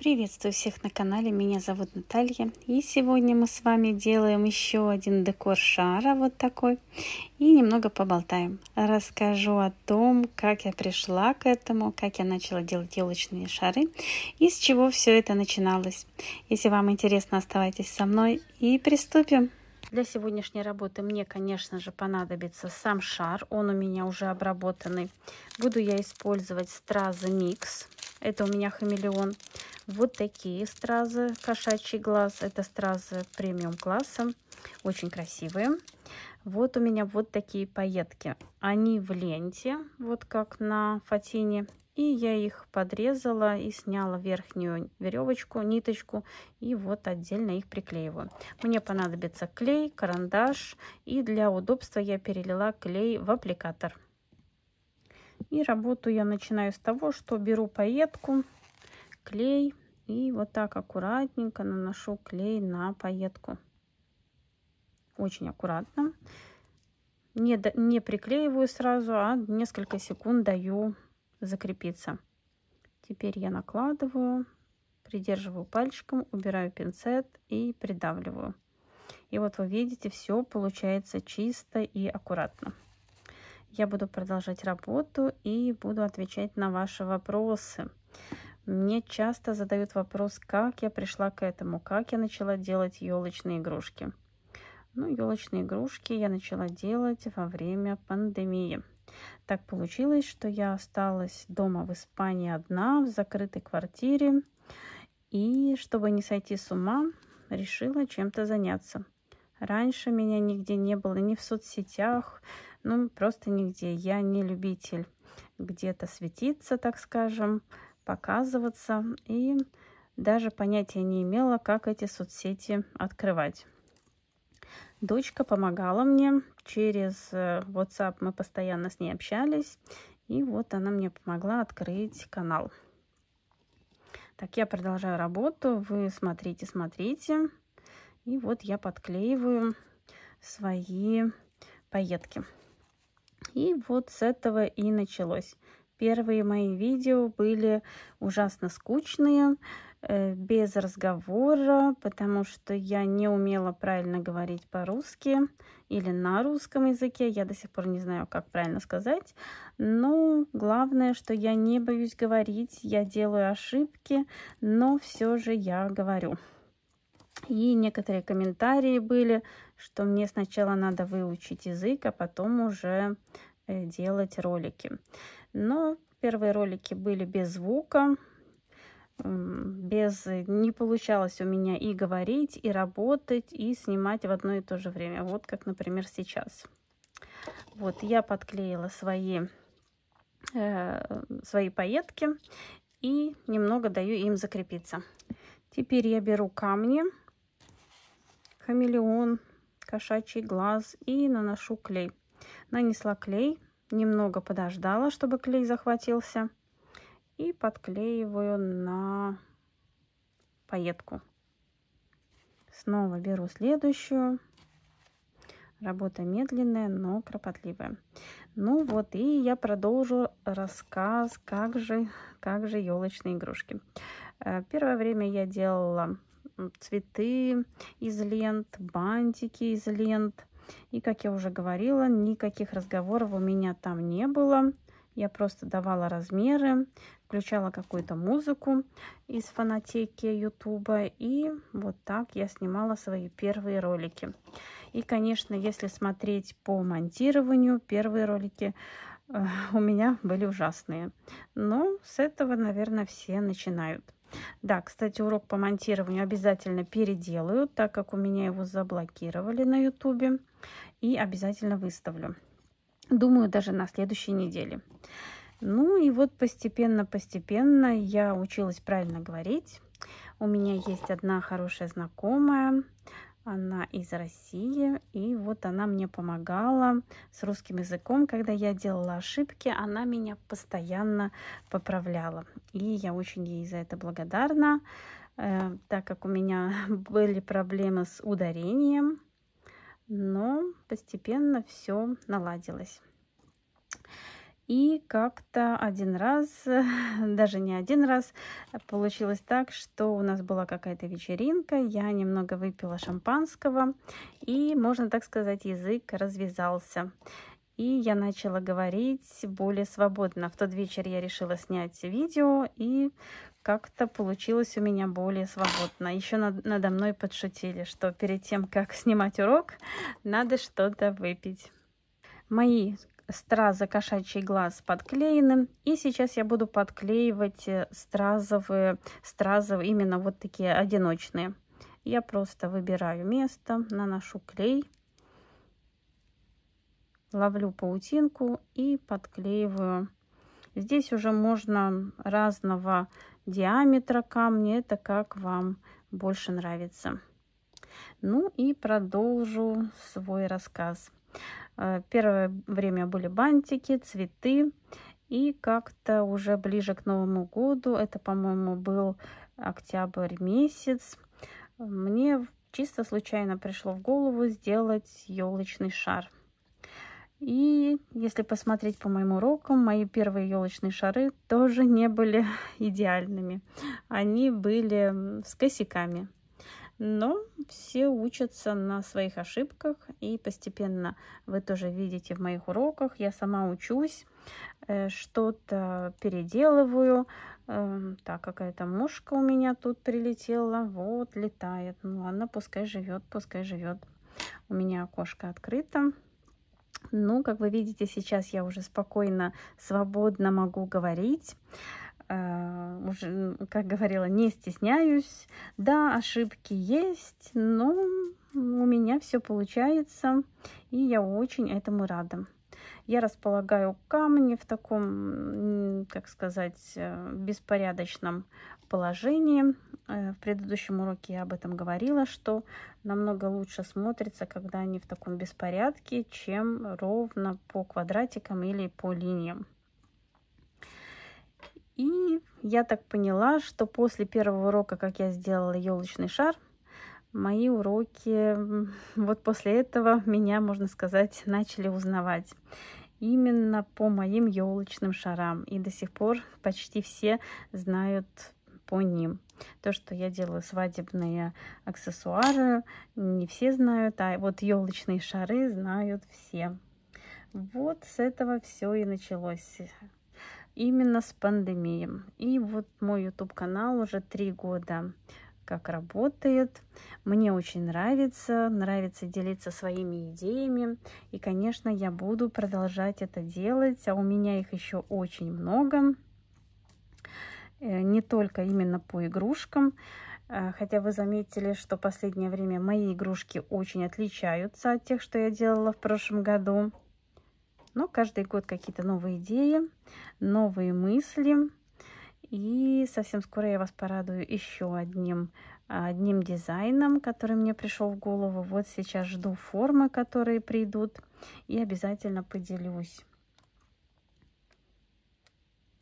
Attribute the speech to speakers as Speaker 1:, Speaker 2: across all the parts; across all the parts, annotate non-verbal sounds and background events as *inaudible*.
Speaker 1: Приветствую всех на канале, меня зовут Наталья, и сегодня мы с вами делаем еще один декор шара, вот такой, и немного поболтаем. Расскажу о том, как я пришла к этому, как я начала делать елочные шары, и с чего все это начиналось. Если вам интересно, оставайтесь со мной и приступим. Для сегодняшней работы мне, конечно же, понадобится сам шар. Он у меня уже обработанный. Буду я использовать стразы микс. Это у меня хамелеон. Вот такие стразы кошачий глаз. Это стразы премиум класса. Очень красивые. Вот у меня вот такие пайетки. Они в ленте, вот как на фатине. И я их подрезала и сняла верхнюю веревочку, ниточку. И вот отдельно их приклеиваю. Мне понадобится клей, карандаш. И для удобства я перелила клей в аппликатор. И работу я начинаю с того, что беру пайетку, клей и вот так аккуратненько наношу клей на пайетку. Очень аккуратно. Не, не приклеиваю сразу, а несколько секунд даю закрепиться. Теперь я накладываю, придерживаю пальчиком, убираю пинцет и придавливаю. И вот вы видите, все получается чисто и аккуратно. Я буду продолжать работу и буду отвечать на ваши вопросы. Мне часто задают вопрос, как я пришла к этому, как я начала делать елочные игрушки. Ну, елочные игрушки я начала делать во время пандемии. Так получилось, что я осталась дома в Испании одна, в закрытой квартире. И чтобы не сойти с ума, решила чем-то заняться. Раньше меня нигде не было, ни в соцсетях, ну, просто нигде. Я не любитель где-то светиться, так скажем, показываться. И даже понятия не имела, как эти соцсети открывать. Дочка помогала мне через э, WhatsApp, мы постоянно с ней общались, и вот она мне помогла открыть канал. Так, я продолжаю работу, вы смотрите, смотрите, и вот я подклеиваю свои пайетки. И вот с этого и началось. Первые мои видео были ужасно скучные, э, без разговора, потому что я не умела правильно говорить по-русски или на русском языке. Я до сих пор не знаю, как правильно сказать. Но главное, что я не боюсь говорить, я делаю ошибки, но все же я говорю. И некоторые комментарии были, что мне сначала надо выучить язык, а потом уже э, делать ролики. Но первые ролики были без звука, без э, не получалось у меня и говорить, и работать, и снимать в одно и то же время. Вот как, например, сейчас. Вот я подклеила свои, э, свои пайетки и немного даю им закрепиться. Теперь я беру камни, хамелеон, кошачий глаз и наношу клей. Нанесла клей, немного подождала, чтобы клей захватился. И подклеиваю на пайетку. Снова беру следующую. Работа медленная, но кропотливая. Ну вот, и я продолжу рассказ, как же, как же елочные игрушки. Э, первое время я делала цветы из лент, бантики из лент. И, как я уже говорила, никаких разговоров у меня там не было. Я просто давала размеры, включала какую-то музыку из фанатеки Ютуба. И вот так я снимала свои первые ролики. И, конечно, если смотреть по монтированию, первые ролики э, у меня были ужасные. Но с этого, наверное, все начинают. Да, кстати, урок по монтированию обязательно переделаю, так как у меня его заблокировали на ютубе. И обязательно выставлю. Думаю, даже на следующей неделе. Ну и вот постепенно-постепенно я училась правильно говорить. У меня есть одна хорошая знакомая, она из России, и вот она мне помогала с русским языком. Когда я делала ошибки, она меня постоянно поправляла. И я очень ей за это благодарна, э, так как у меня *laughs* были проблемы с ударением, но постепенно все наладилось. И как-то один раз, *laughs* даже не один раз, получилось так, что у нас была какая-то вечеринка, я немного выпила шампанского, и, можно так сказать, язык развязался. И я начала говорить более свободно. В тот вечер я решила снять видео, и как-то получилось у меня более свободно. Еще над, надо мной подшутили, что перед тем, как снимать урок, надо что-то выпить. Мои стразы кошачий глаз подклеены. И сейчас я буду подклеивать э, стразовые, стразы именно вот такие одиночные. Я просто выбираю место, наношу клей, ловлю паутинку и подклеиваю. Здесь уже можно разного диаметра камни, это как вам больше нравится. Ну и продолжу свой рассказ. Э, первое время были бантики, цветы. И как-то уже ближе к Новому году, это, по-моему, был октябрь месяц, мне чисто случайно пришло в голову сделать елочный шар. И если посмотреть по моим урокам, мои первые елочные шары тоже не были *laughs* идеальными. Они были с косяками но все учатся на своих ошибках, и постепенно вы тоже видите в моих уроках, я сама учусь, э, что-то переделываю, эм, так, какая-то мушка у меня тут прилетела, вот, летает, ну ладно, пускай живет, пускай живет, у меня окошко открыто, ну, как вы видите, сейчас я уже спокойно, свободно могу говорить, а, как говорила, не стесняюсь. Да, ошибки есть, но у меня все получается, и я очень этому рада. Я располагаю камни в таком, как сказать, э, беспорядочном положении. Э, в предыдущем уроке я об этом говорила, что намного лучше смотрится, когда они в таком беспорядке, чем ровно по квадратикам или по линиям. И я так поняла, что после первого урока, как я сделала елочный шар, мои уроки вот после этого меня, можно сказать, начали узнавать именно по моим елочным шарам. И до сих пор почти все знают по ним. То, что я делаю свадебные аксессуары, не все знают, а вот елочные шары знают все. Вот с этого все и началось именно с пандемией. И вот мой YouTube канал уже три года как работает. Мне очень нравится, нравится делиться своими идеями. И, конечно, я буду продолжать это делать, а у меня их еще очень много. Э, не только именно по игрушкам. Э, хотя вы заметили, что в последнее время мои игрушки очень отличаются от тех, что я делала в прошлом году. Но каждый год какие-то новые идеи, новые мысли. И совсем скоро я вас порадую еще одним, одним дизайном, который мне пришел в голову. Вот сейчас жду формы, которые придут, и обязательно поделюсь.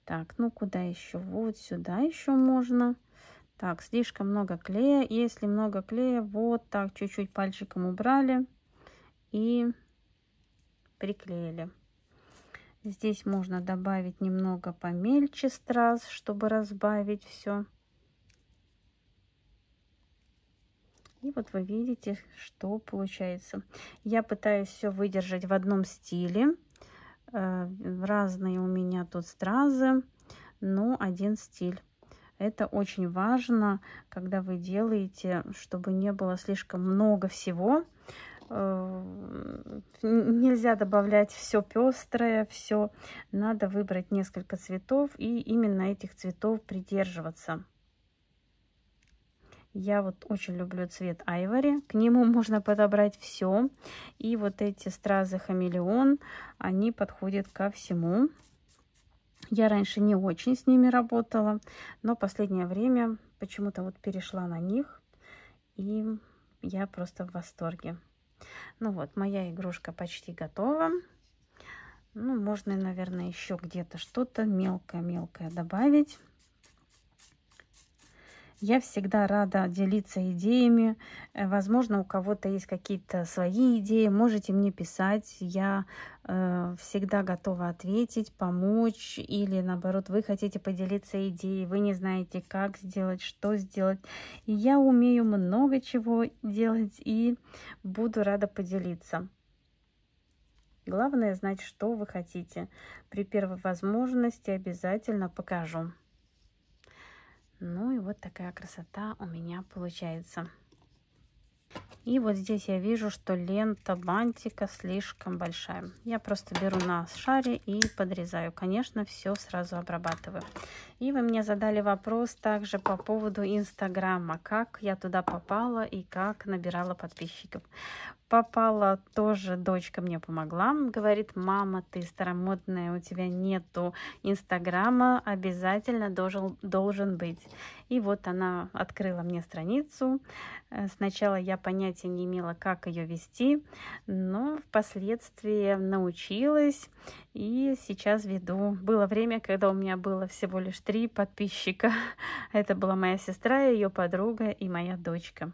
Speaker 1: Так, ну куда еще? Вот сюда еще можно. Так, слишком много клея. Если много клея, вот так чуть-чуть пальчиком убрали и приклеили. Здесь можно добавить немного помельче страз, чтобы разбавить все. И вот вы видите, что получается. Я пытаюсь все выдержать в одном стиле. Э, разные у меня тут стразы, но один стиль. Это очень важно, когда вы делаете, чтобы не было слишком много всего. Э, нельзя добавлять все пестрое, все. Надо выбрать несколько цветов и именно этих цветов придерживаться. Я вот очень люблю цвет айвори. К нему *laughs* можно подобрать все. И вот эти стразы хамелеон, они подходят ко всему. Я раньше не очень с ними работала, но последнее время почему-то вот перешла на них. И я просто в восторге. Ну вот, моя игрушка почти готова. Ну, можно, наверное, еще где-то что-то мелкое-мелкое добавить. Я всегда рада делиться идеями. Э, возможно, у кого-то есть какие-то свои идеи. Можете мне писать. Я э, всегда готова ответить, помочь. Или наоборот, вы хотите поделиться идеей, вы не знаете, как сделать, что сделать. И я умею много чего делать и буду рада поделиться. Главное знать, что вы хотите. При первой возможности обязательно покажу. Ну и вот такая красота у меня получается. И вот здесь я вижу, что лента бантика слишком большая. Я просто беру на шаре и подрезаю. Конечно, все сразу обрабатываю. И вы мне задали вопрос также по поводу Инстаграма. Как я туда попала и как набирала подписчиков. Попала тоже, дочка мне помогла. Говорит, мама, ты старомодная, у тебя нету Инстаграма, обязательно должен, должен быть. И вот она открыла мне страницу. Э, сначала я понятия не имела, как ее вести, но впоследствии научилась и сейчас веду. Было время, когда у меня было всего лишь три подписчика. *laughs* Это была моя сестра, ее подруга и моя дочка.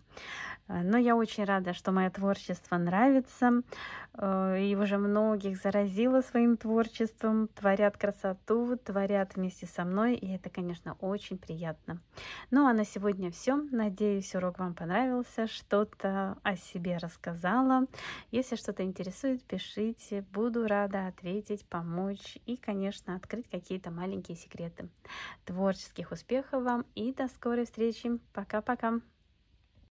Speaker 1: Э, но я очень рада, что мое творчество нравится, э, и уже многих заразило своим творчеством, творят красоту, творят вместе со мной, и это, конечно, очень приятно. Ну а на сегодня все. Надеюсь, урок вам понравился, что-то о себе рассказала. Если что-то интересует, пишите, буду рада ответить, помочь и, конечно, открыть какие-то маленькие секреты. Творческих успехов вам и до скорой встречи. Пока-пока!